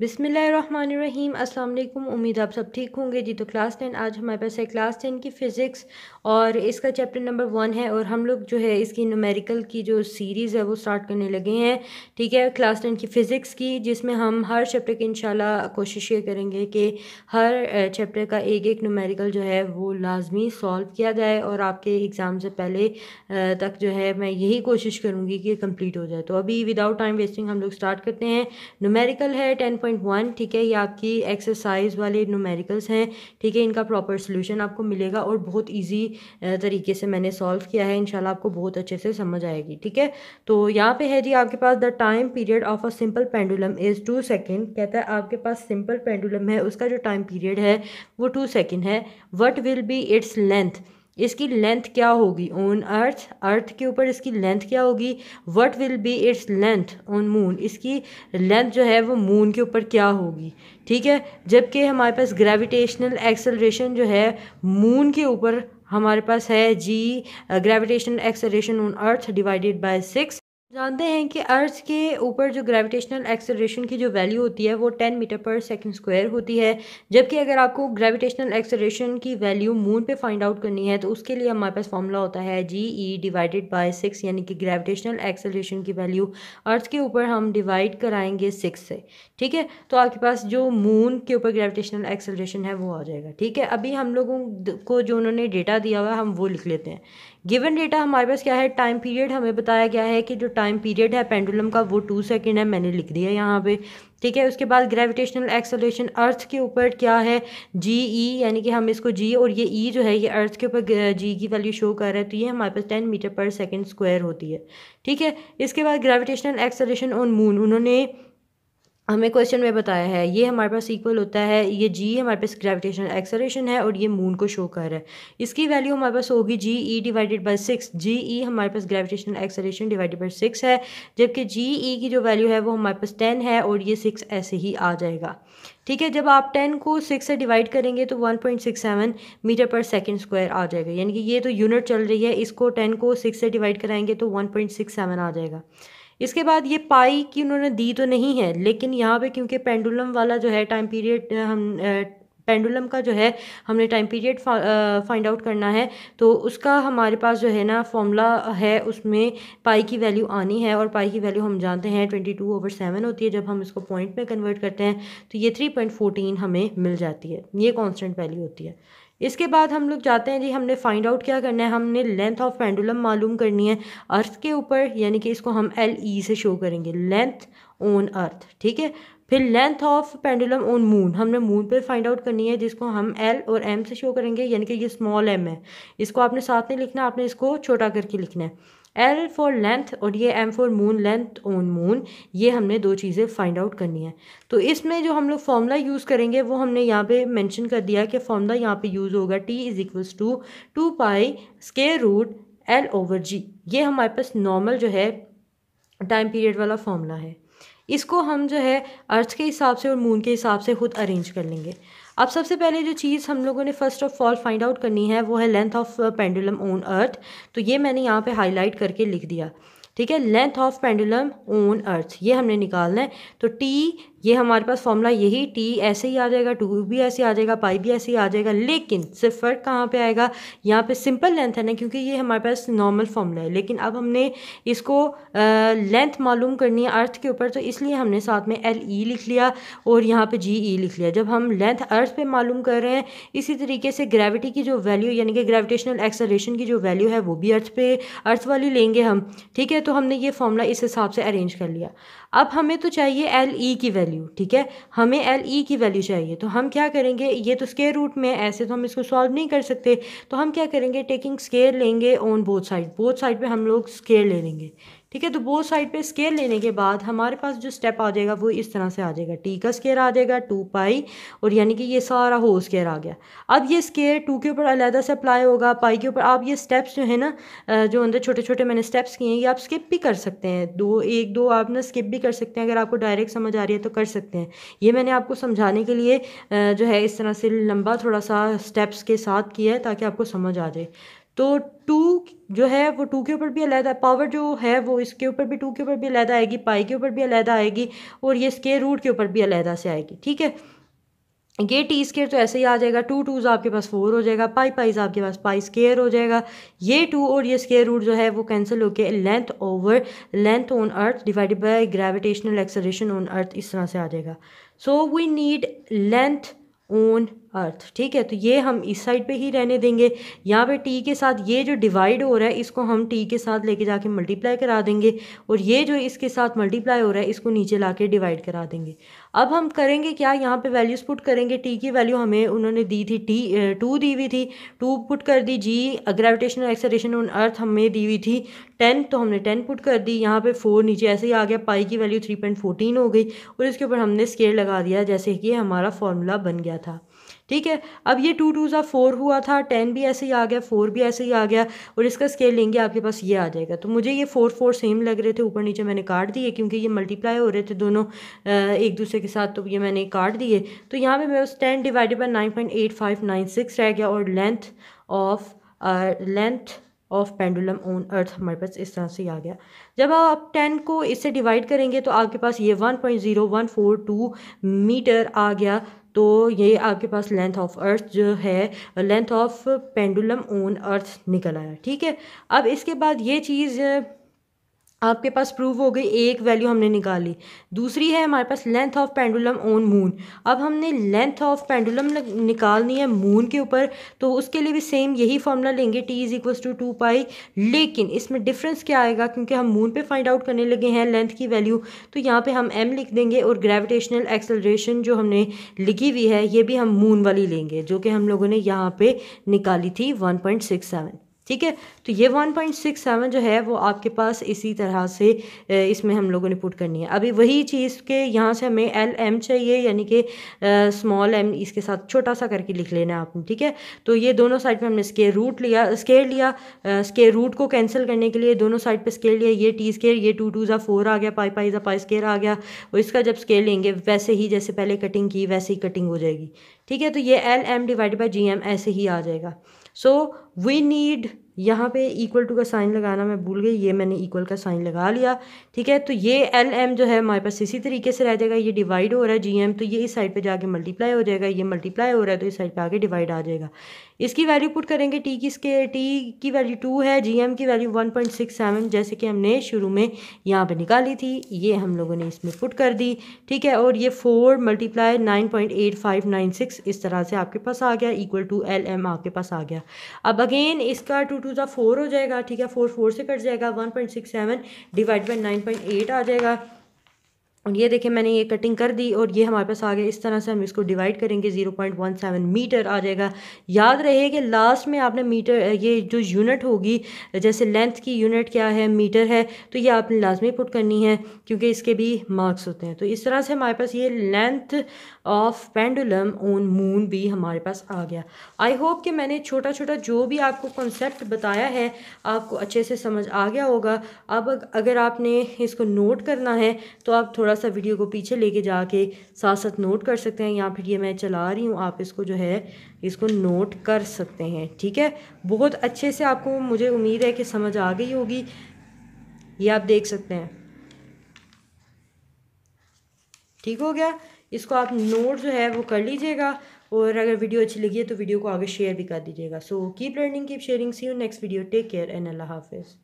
बिसमीम् उम्मीद आप सब ठीक होंगे जी तो क्लास टेन आज हमारे पास है क्लास टेन की फ़िज़िक्स और इसका चैप्टर नंबर वन है और हम लोग जो है इसकी नूमेरिकल की जो सीरीज़ है वो स्टार्ट करने लगे हैं ठीक है क्लास टेन की फ़िज़िक्स की जिसमें हम हर चैप्टर की इंशाल्लाह कोशिश ये करेंगे कि हर चैप्टर का एक एक नूमेरिकल जो है वो लाजमी सॉल्व किया जाए और आपके एग्ज़ाम से पहले तक जो है मैं यही कोशिश करूँगी कि कम्प्लीट हो जाए तो अभी विदाउट टाइम वेस्टिंग हम लोग स्टार्ट करते हैं नूमेरिकल है टेन पॉइंट वन ठीक है ये आपकी एक्सरसाइज वाले नोमेरिकल्स हैं ठीक है इनका प्रॉपर सोल्यूशन आपको मिलेगा और बहुत ईजी तरीके से मैंने सॉल्व किया है इनशाला आपको बहुत अच्छे से समझ आएगी ठीक है तो यहाँ पे है जी आपके पास the time period of a simple pendulum is two second कहता है आपके पास सिंपल पेंडुलम है उसका जो टाइम पीरियड है वो टू सेकेंड है what will be its length इसकी लेंथ क्या होगी ऑन अर्थ अर्थ के ऊपर इसकी लेंथ क्या होगी what will be its length on moon इसकी लेंथ जो है वो मून के ऊपर क्या होगी ठीक है जबकि हमारे पास ग्रेविटेशनल एक्सेलरेशन जो है मून के ऊपर हमारे पास है G gravitational acceleration on earth divided by six जानते हैं कि अर्थ के ऊपर जो ग्रेविटेशनल एक्सेलरेशन की जो वैल्यू होती है वो ten metre per second square होती है जबकि अगर आपको ग्रेविटेशनल एक्सेलरेशन की वैल्यू मून पे फाइंड आउट करनी है तो उसके लिए हमारे पास फॉर्मूला होता है G E divided by six यानी कि ग्रेविटेशनल एक्सेलरेशन की वैल्यू अर्थ के ऊपर हम डिवाइड कराएंगे सिक्स से ठीक है तो आपके पास जो मून के ऊपर ग्रेविटेशनल एक्सेलरेशन है वो आ जाएगा ठीक है अभी हम लोगों को जो उन्होंने डेटा दिया हुआ है हम वो लिख लेते हैं गिवन डेटा हमारे पास क्या है टाइम पीरियड हमें बताया गया है कि जो टाइम पीरियड है पेंडुलम का वो टू सेकेंड है मैंने लिख दिया यहाँ पे ठीक है उसके बाद ग्रेविटेशनल एक्सलेशन अर्थ के ऊपर क्या है जी ई e, यानी कि हम इसको जी और ये ई e जो है ये अर्थ के ऊपर जी की वैल्यू शो कर रहा है तो ये हमारे पास ten metre per second square होती है ठीक है इसके बाद ग्रेविटेशनल एक्सलेशन ऑन मून उन्होंने हमें क्वेश्चन में बताया है ये हमारे पास इक्वल होता है ये जी हमारे पास ग्रेविटेशन एक्सलेशन है और ये मून को शो कर रहा है इसकी वैल्यू हमारे पास होगी G E divided by six G E हमारे पास gravitation acceleration divided by six है जबकि जी ई e की जो वैल्यू है वो हमारे पास टेन है और ये सिक्स ऐसे ही आ जाएगा ठीक है जब आप टेन को सिक्स से डिवाइड करेंगे तो one point six seven metre per second square आ जाएगा यानी कि ये तो यूनिट चल रही है इसको टेन को सिक्स से डिवाइड कराएंगे तो वन पॉइंट सिक्स सेवन आ जाएगा इसके बाद ये पाई की उन्होंने दी तो नहीं है लेकिन यहाँ पे क्योंकि पेंडुलम वाला जो है टाइम पीरियड हम पेंडुलम का जो है हमने टाइम पीरियड फाइंड आउट करना है तो उसका हमारे पास जो है ना फॉर्मूला है उसमें पाई की वैल्यू आनी है और पाई की वैल्यू हम जानते हैं ट्वेंटी टू ओवर सेवन होती है जब हम इसको पॉइंट में कन्वर्ट करते हैं तो ये थ्री पॉइंट फोर्टीन हमें मिल जाती है ये कॉन्स्टेंट वैल्यू होती है इसके बाद हम लोग जाते हैं जी हमने फाइंड आउट क्या करना है हमने लेंथ ऑफ पेंडुलम मालूम करनी है अर्थ के ऊपर यानी कि इसको हम एल ई से शो करेंगे लेंथ ऑन अर्थ ठीक है फिर length of pendulum on moon हमने मून पे फाइंड आउट करनी है जिसको हम एल और एम से शो करेंगे यानी कि ये स्मॉल एम है इसको आपने साथ में लिखना है आपने इसको छोटा करके लिखना है एल फॉर लेंथ और ये M for moon length on moon ये हमने दो चीज़ें फाइंड आउट करनी है तो इसमें जो हम लोग फॉर्मूला यूज़ करेंगे वो हमने यहाँ पे मेंशन कर दिया कि फॉर्मूला यहाँ पे यूज़ होगा T is equals to two pi square root L over G ये हमारे पास नॉर्मल जो है टाइम पीरियड वाला फॉर्मूला है इसको हम जो है अर्थ के हिसाब से और मून के हिसाब से खुद अरेंज कर लेंगे अब सबसे पहले जो चीज़ हम लोगों ने first of all find out करनी है वो है length of pendulum on earth तो ये मैंने यहाँ पे हाईलाइट करके लिख दिया ठीक है length of pendulum on earth ये हमने निकालना है तो टी ये हमारे पास फॉर्मूला यही टी ऐसे ही आ जाएगा टू भी ऐसे आ जाएगा पाई भी ऐसे ही आ जाएगा लेकिन सिर्फ फ़र्क कहाँ पे आएगा यहाँ पे सिंपल लेंथ है ना क्योंकि ये हमारे पास नॉर्मल फॉर्मूला है लेकिन अब हमने इसको लेंथ मालूम करनी है अर्थ के ऊपर तो इसलिए हमने साथ में एल ई लिख लिया और यहाँ पर जी ई लिख लिया जब हम लेंथ अर्थ पर मालूम कर रहे हैं इसी तरीके से ग्रेविटी की जो वैल्यू यानी कि ग्रेविटेशनल एक्सलेशन की जो वैल्यू है वो भी अर्थ पे अर्थ वाली लेंगे हम ठीक है तो हमने ये फॉर्मूला इस हिसाब से अरेंज कर लिया अब हमें तो चाहिए एल ई की वैल्यू वैल्यू ठीक है हमें एल ई e की वैल्यू चाहिए तो हम क्या करेंगे ये तो स्केयर रूट में है ऐसे तो हम इसको सॉल्व नहीं कर सकते तो हम क्या करेंगे टेकिंग स्केयर लेंगे on both side both side पे हम लोग स्केयर ले लेंगे ठीक है तो बोथ साइड पे स्केयर लेने के बाद हमारे पास जो स्टेप आ जाएगा वो इस तरह से आ जाएगा टी का स्केयर आ जाएगा टू पाई और यानी कि ये सारा हो स्केयर आ गया अब ये स्केयर टू के ऊपर अलहदा से अप्लाई होगा पाई के ऊपर आप ये स्टेप्स जो है ना जो अंदर छोटे छोटे मैंने स्टेप्स किए हैं ये आप स्किप भी कर सकते हैं दो एक दो आप ना स्किप भी कर सकते हैं अगर आपको डायरेक्ट समझ आ रही है तो कर सकते हैं ये मैंने आपको समझाने के लिए जो है इस तरह से लंबा थोड़ा सा स्टेप्स के साथ किया है ताकि आपको समझ आ जाए तो टू जो है वो टू के ऊपर भी अलहदा पावर जो है वो इसके ऊपर भी टू के ऊपर भी अलहदा आएगी पाई के ऊपर भी अलहदा आएगी और ये स्केयर रूट के ऊपर भी अलहदा से आएगी ठीक है ये टी स्केयर तो ऐसे ही आ जाएगा टू टूज़ आपके पास फोर हो जाएगा पाई पाइज आपके पास पाई स्केयर हो जाएगा ये टू और ये स्केयर रूट जो है वो कैंसिल होकर length over length on earth divided by gravitational acceleration on earth इस तरह से आ जाएगा so we need length on earth ठीक है तो ये हम इस साइड पे ही रहने देंगे यहाँ पे टी के साथ ये जो डिवाइड हो रहा है इसको हम टी के साथ लेके जाके मल्टीप्लाई करा देंगे और ये जो इसके साथ मल्टीप्लाई हो रहा है इसको नीचे ला के डिवाइड करा देंगे अब हम करेंगे क्या यहाँ पे वैल्यूज़ पुट करेंगे टी की वैल्यू हमें उन्होंने दी थी टी टू दी हुई थी टू पुट कर दी G gravitation acceleration on earth हमें दी हुई थी टेन तो हमने टेन पुट कर दी यहाँ पे फोर नीचे ऐसे ही आ गया पाई की वैल्यू थ्री पॉइंट फोर्टीन हो गई और इसके ऊपर हमने स्केल लगा दिया जैसे कि हमारा फॉर्मूला बन गया था ठीक है अब ये टू टू ज़ा फोर हुआ था टेन भी ऐसे ही आ गया फोर भी ऐसे ही आ गया और इसका स्केल लेंगे आपके पास ये आ जाएगा तो मुझे ये फोर फोर सेम लग रहे थे ऊपर नीचे मैंने काट दिए क्योंकि ये मल्टीप्लाई हो रहे थे दोनों एक दूसरे के साथ तो ये मैंने काट दिए तो यहाँ पर मेरे पास ten divided by nine point eight five nine six रह गया और length of length of pendulum on earth हमारे पास इस तरह से आ गया जब आप टेन को इससे डिवाइड करेंगे तो आपके पास ये one point zero one four two metre आ गया तो ये आपके पास लेंथ ऑफ अर्थ जो है length of pendulum on earth निकल आया ठीक है अब इसके बाद ये चीज़ आपके पास प्रूव हो गई एक वैल्यू हमने निकाली दूसरी है हमारे पास length of pendulum on moon अब हमने लेंथ ऑफ पेंडुलम निकालनी है मून के ऊपर तो उसके लिए भी सेम यही फॉर्मूला लेंगे T is equals to two pi लेकिन इसमें डिफरेंस क्या आएगा क्योंकि हम मून पे फाइंड आउट करने लगे हैं लेंथ की वैल्यू तो यहाँ पर हम एम लिख देंगे और ग्रेविटेशनल एक्सेलरेशन जो हमने लिखी हुई है ये भी हम मून वाली लेंगे जो कि हम लोगों ने यहाँ पर निकाली थी वन पॉइंट सिक्स सेवन ठीक है तो ये 1.67 जो है वो आपके पास इसी तरह से इसमें हम लोगों ने पुट करनी है अभी वही चीज़ के यहाँ से हमें एल एम चाहिए यानी कि स्मॉल एम इसके साथ छोटा सा करके लिख लेना है आपने ठीक है तो ये दोनों साइड पे हमने स्केयर रूट लिया स्केयर लिया स्केयर रूट को कैंसिल करने के लिए दोनों साइड पे स्केयर लिया ये टी स्केयर ये टू टू ज़ा फोर आ गया पाई पाई ज़ा पाई स्केयर आ गया और इसका जब स्केयर लेंगे वैसे ही जैसे पहले कटिंग की वैसे ही कटिंग हो जाएगी ठीक है तो ये L M divide by G M ऐसे ही आ जाएगा So we need यहाँ पे इक्वल टू का साइन लगाना मैं भूल गई ये मैंने इक्वल का साइन लगा लिया ठीक है तो ये एल एम जो है हमारे पास इसी तरीके से रह जाएगा ये डिवाइड हो रहा है जी एम तो ये इस साइड पे जाके मल्टीप्लाई हो जाएगा ये मल्टीप्लाई हो रहा है तो इस साइड पे आगे डिवाइड आ जाएगा इसकी वैल्यू पुट करेंगे टी की इसके टी की वैल्यू टू है जी एम की value one point six seven जैसे कि हमने शुरू में यहाँ पर निकाली थी ये हम लोगों ने इसमें पुट कर दी ठीक है और ये four multiply nine point eight five nine six इस तरह से आपके पास आ गया इक्वल टू एल एम आपके पास आ गया अब अगेन इसका टू टू टू ज़ा फोर हो जाएगा ठीक है फोर फोर से कट जाएगा one point six seven divide by nine point eight आ जाएगा और ये देखें मैंने ये कटिंग कर दी और ये हमारे पास आ गया इस तरह से हम इसको डिवाइड करेंगे zero point one seven metre आ जाएगा याद रहे कि लास्ट में आपने मीटर ये जो यूनिट होगी जैसे लेंथ की यूनिट क्या है मीटर है तो ये आपने लाजमी पुट करनी है क्योंकि इसके भी मार्क्स होते हैं तो इस तरह से हमारे पास ये length of pendulum on moon भी हमारे पास आ गया आई होप कि मैंने छोटा छोटा जो भी आपको कॉन्सेप्ट बताया है आपको अच्छे से समझ आ गया होगा अब अगर आपने इसको नोट करना है तो आप थोड़ा थोड़ा सा वीडियो को पीछे लेके जाके साथ साथ नोट कर सकते हैं या फिर ये मैं चला रही हूँ आप इसको जो है इसको नोट कर सकते हैं ठीक है बहुत अच्छे से आपको मुझे उम्मीद है कि समझ आ गई होगी ये आप देख सकते हैं ठीक हो गया इसको आप नोट जो है वो कर लीजिएगा और अगर वीडियो अच्छी लगी है तो वीडियो को आगे शेयर भी कर दीजिएगा so keep learning keep sharing see you next video take care and Allah हाफिज़